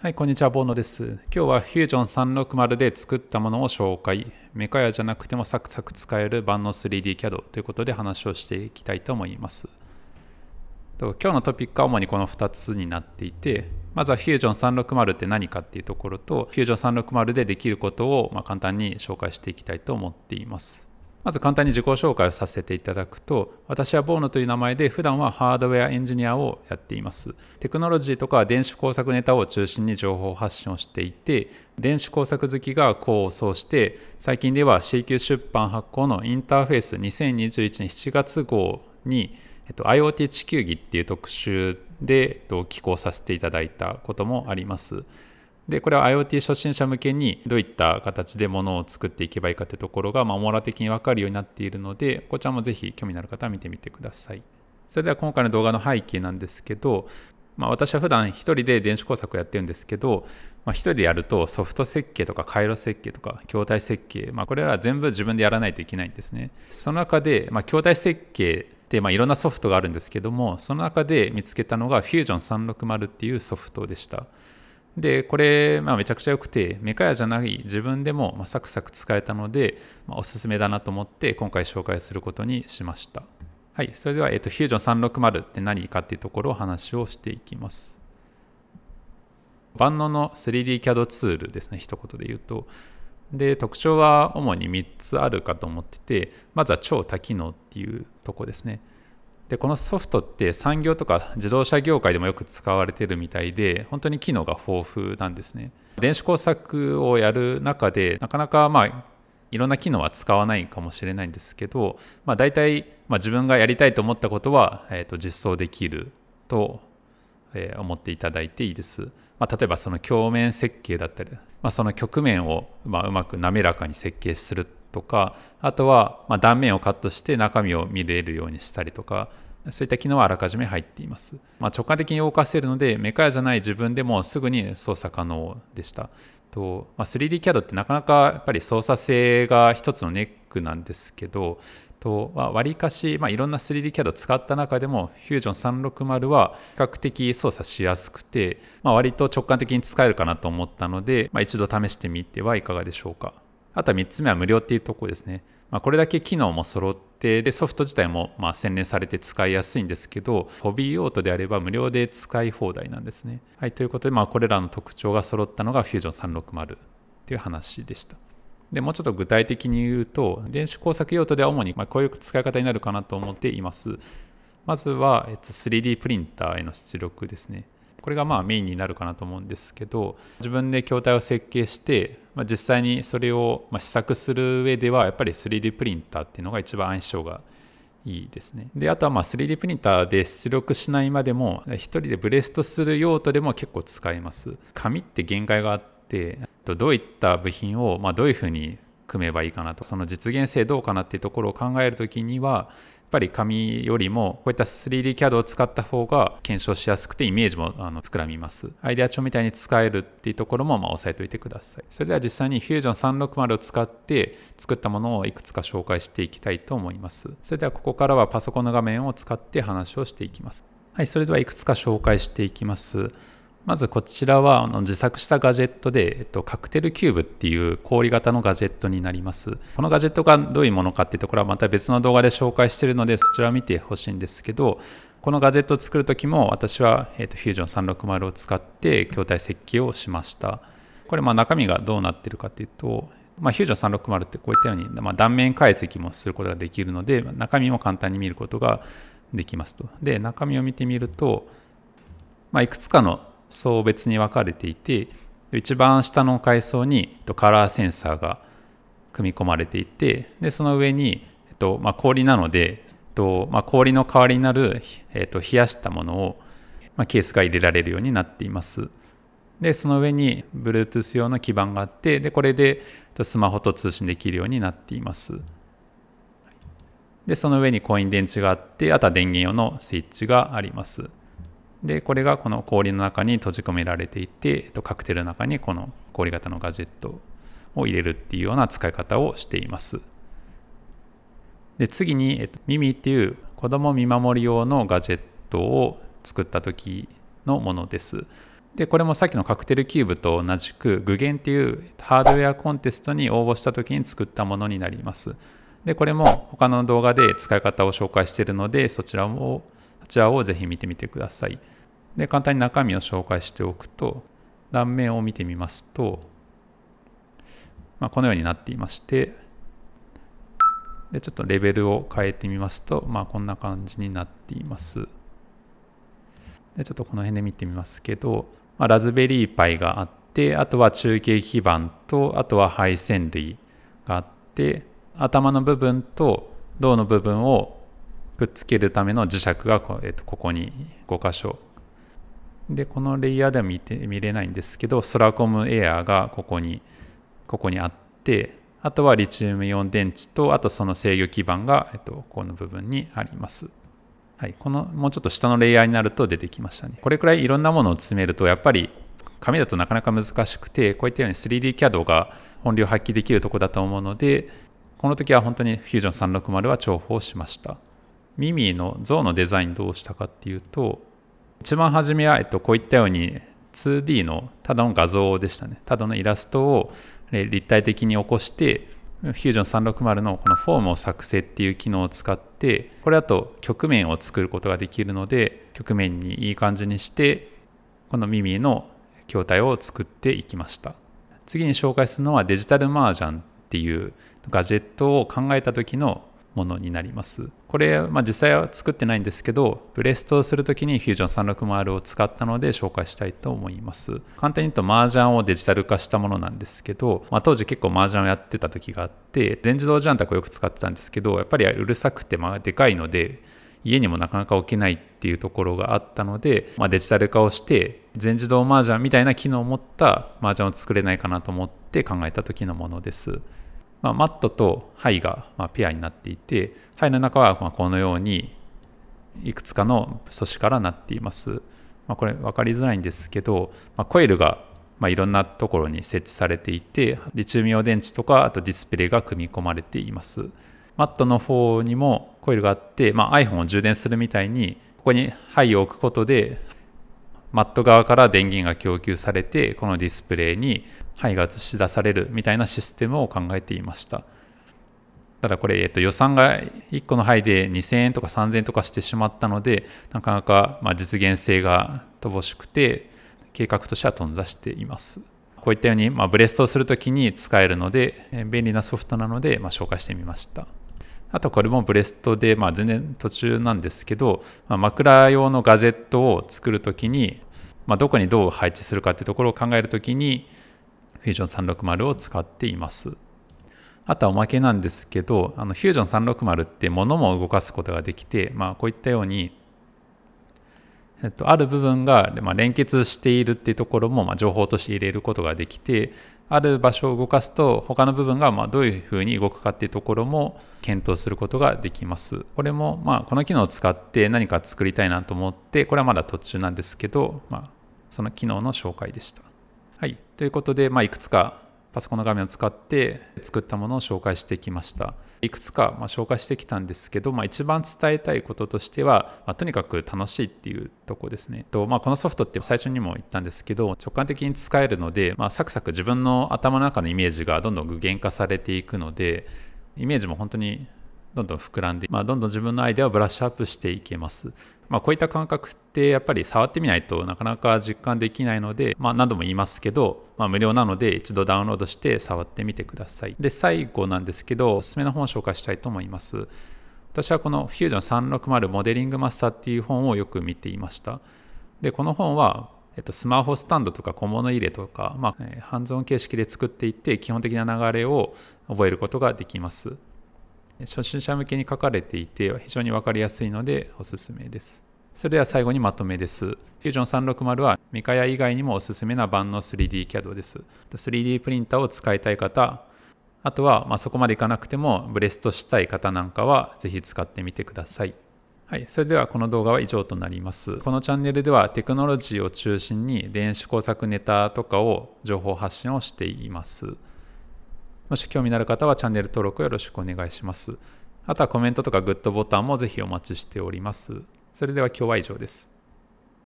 はい、こんにちは、ボーノです。今日はフュージョン360で作ったものを紹介。メカヤじゃなくてもサクサク使える万能 3DCAD ということで話をしていきたいと思います。今日のトピックは主にこの2つになっていて、まずはフュージョン360って何かっていうところと、フュージョン360でできることをま簡単に紹介していきたいと思っています。まず簡単に自己紹介をさせていただくと、私はボーノという名前で、普段はハードウェアエンジニアをやっています。テクノロジーとか電子工作ネタを中心に情報発信をしていて、電子工作好きが功を奏して、最近では CQ 出版発行のインターフェース2021年7月号に、えっと、IoT 地球儀っていう特集で、寄稿させていただいたこともあります。でこれは IoT 初心者向けにどういった形でものを作っていけばいいかってところが、まあ、網羅的に分かるようになっているのでこちらもぜひ興味のある方は見てみてくださいそれでは今回の動画の背景なんですけど、まあ、私は普段一人で電子工作をやってるんですけど、まあ、人でやるとソフト設計とか回路設計とか筐体設計、まあ、これらは全部自分でやらないといけないんですねその中で、まあ、筐体設計で、まあ、いろんなソフトがあるんですけどもその中で見つけたのが Fusion360 っていうソフトでしたでこれ、まあ、めちゃくちゃ良くてメカヤじゃない自分でも、まサクサク使えたので、まあ、おすすめだなと思って今回紹介することにしましたはいそれでは、えーと、とフュージョン360って何かっていうところを話をしていきます万能の 3DCAD ツールですね一言で言うとで特徴は主に3つあるかと思っててまずは超多機能っていうとこですねでこのソフトって産業とか自動車業界でもよく使われてるみたいで本当に機能が豊富なんですね電子工作をやる中でなかなかまあいろんな機能は使わないかもしれないんですけど、まあ、大体、まあ、自分がやりたいと思ったことは、えー、と実装できると、え思っていただいていいです、まあ、例えばその鏡面設計だったり、まあ、その局面を、まうまく滑らかに設計するとかあとはま断面をカットして中身を見れるようにしたりとかそういった機能はあらかじめ入っています、まあ、直感的に動かせるのでメカヤじゃない自分でもすぐに操作可能でしたと、ま 3DCAD ってなかなかやっぱり操作性が一つのネックなんですけどとわりかし、まあ、いろんな 3DCAD を使った中でも Fusion360 は比較的操作しやすくて、まあ、割と直感的に使えるかなと思ったので、まあ、一度試してみてはいかがでしょうか。あとは3つ目は無料っていうところですね。まあ、これだけ機能も揃ってでソフト自体もまあ洗練されて使いやすいんですけどホビー用途であれば無料で使い放題なんですね。はい、ということで、まあ、これらの特徴が揃ったのが Fusion360 っていう話でした。でもうちょっと具体的に言うと電子工作用途では主にまあこういう使い方になるかなと思っています。まずは 3D プリンターへの出力ですね。これがまあメインになるかなと思うんですけど自分で筐体を設計して、まあ、実際にそれをま試作する上ではやっぱり 3D プリンターっていうのが一番相性がいいですねであとはまあ 3D プリンターで出力しないまでも1人でブレストする用途でも結構使えます紙って限界があってどういった部品をまどういうふうに組めばいいかなとその実現性どうかなっていうところを考える時にはっぱり紙よりもこういった 3DCAD を使った方が検証しやすくてイメージもあの膨らみますアイデア帳みたいに使えるっていうところもまあ押さえておいてくださいそれでは実際に Fusion360 を使って作ったものをいくつか紹介していきたいと思いますそれではここからはパソコンの画面を使って話をしていきますはいそれではいくつか紹介していきますまずこちらはあの自作したガジェットで、えっと、カクテルキューブっていう氷型のガジェットになります。このガジェットがどういうものかっていうところはまた別の動画で紹介してるのでそちらを見てほしいんですけど、このガジェットを作る時も私は、えっと、フュージョン360を使って筐体設計をしました。これまあ中身がどうなってるかっていうと、まあ、フュージョン360ってこういったように、まあ、断面解析もすることができるので、中身も簡単に見ることができますと。で、中身を見てみると、まあ、いくつかの層別に分かれていて一番下の階層にカラーセンサーが組み込まれていてでその上に、えっとまあ、氷なので、えっとまあ、氷の代わりになる、えっと、冷やしたものを、まあ、ケースが入れられるようになっています。でその上に Bluetooth 用の基板があってでこれでスマホと通信できるようになっていますでその上にコイン電池があってあとは電源用のスイッチがありますでこれがこの氷の中に閉じ込められていて、えっと、カクテルの中にこの氷型のガジェットを入れるっていうような使い方をしていますで次に、えっと、耳っていう子供見守り用のガジェットを作った時のものですでこれもさっきのカクテルキューブと同じく具現っていうハードウェアコンテストに応募した時に作ったものになりますでこれも他の動画で使い方を紹介しているのでそちらもチャをぜひ見てみてください。で、簡単に中身を紹介しておくと、断面を見てみますと、まあ、このようになっていまして、で、ちょっとレベルを変えてみますと、まあ、こんな感じになっています。で、ちょっとこの辺で見てみますけど、まあ、ラズベリーパイがあって、あとは中継基板と、あとは配線類があって、頭の部分と銅の部分をくっつけるための磁石がこ,、えー、とここに5箇所でこのレイヤーでは見て見れないんですけどソラコムエアーがここにここにあってあとはリチウムイオン電池とあとその制御基板が、えっと、この部分にあります。はい、このもうちょっと下のレイヤーになると出てきましたね。これくらいいろんなものを詰めるとやっぱり紙だとなかなか難しくてこういったように 3DCAD が本領発揮できるとこだと思うのでこの時は本当に Fusion360 は重宝しました。ィの像のデザインどうしたかっていうと一番初めは、えっと、こういったように 2D のただの画像でしたねただのイラストを立体的に起こしてフュージョン360のこのフォームを作成っていう機能を使ってこれだと曲面を作ることができるので曲面にいい感じにしてこのィの筐体を作っていきました次に紹介するのはデジタルマージャンっていうガジェットを考えた時のものになります。これ、まあ、実際は作ってないんですけど、ブレストをする時に Fusion 3 6 0を使ったので紹介したいと思います。簡単に言うと、麻雀をデジタル化したものなんですけど、まあ、当時結構麻雀をやってた時があって、全自動ジャン卓をよく使ってたんですけど、やっぱりうるさくて、まあ、でかいので、家にもなかなか置けないっていうところがあったので、まあ、デジタル化をして全自動麻雀みたいな機能を持った麻雀を作れないかなと思って考えた時のものですまあ、マットとハイがまあペアになっていて、ハイの中はまあこのようにいくつかの素子からなっています。まあ、これ分かりづらいんですけど、まあ、コイルがまあいろんなところに設置されていて、リチウムイオン電池とか、あとディスプレイが組み込まれています。マットの方にもコイルがあって、まあ、iPhone を充電するみたいに、ここにハイを置くことで、マット側から電源が供給されてこのディスプレイに灰が映し出されるみたいなシステムを考えていましたただこれ、えっと、予算が1個の牌で2000円とか3000円とかしてしまったのでなかなかま実現性が乏しくて計画としては頓挫していますこういったように、まブレストをするときに使えるので便利なソフトなので、ま紹介してみましたあとこれもブレストで、まあ、全然途中なんですけど、まあ、枕用のガジェットを作るときに、まあ、どこにどう配置するかっていうところを考えるときに Fusion 360を使っています。あとはおまけなんですけど、あの Fusion 360って物も動かすことができて、まあ、こういったように、えっと、ある部分が、ま連結しているっていうところも、ま情報として入れることができて、ある場所を動かすと他の部分がまどういうふうに動くかっていうところも検討することができます。これもまあこの機能を使って何か作りたいなと思ってこれはまだ途中なんですけど、まあ、その機能の紹介でした。はい、ということで、まあ、いくつかパソコンの画面を使って作ったものを紹介してきましたいくつかま紹介してきたんですけど、まあ、一番伝えたいこととしては、まあ、とにかく楽しいっていうとこですねと、まあ、このソフトって最初にも言ったんですけど直感的に使えるので、まあ、サクサク自分の頭の中のイメージがどんどん具現化されていくのでイメージも本当にどんどん膨らんで、まあ、どんどん自分のアイデアをブラッシュアップしていけますまあ、こういった感覚ってやっぱり触ってみないとなかなか実感できないので、まあ、何度も言いますけど、まあ、無料なので一度ダウンロードして触ってみてくださいで最後なんですけどおすすめの本を紹介したいと思います私はこのフュージョン360モデリングマスターっていう本をよく見ていましたでこの本はえっと、スマホスタンドとか小物入れとか、まあ、ハンズオン形式で作っていって基本的な流れを覚えることができます。初心者向けに書かれていて非常に分かりやすいのでおすすめです。それでは最後にまとめです。Fusion360 はミカヤ以外にもおすすめな万能 3DCAD です。3D プリンターを使いたい方、あとはまそこまでいかなくてもブレストしたい方なんかはぜひ使ってみてください。はい、それではこの動画は以上となります。このチャンネルではテクノロジーを中心に電子工作ネタとかを情報発信をしています。もし興味のある方はチャンネル登録よろしくお願いします。あとはコメントとかグッドボタンもぜひお待ちしております。それでは今日は以上です。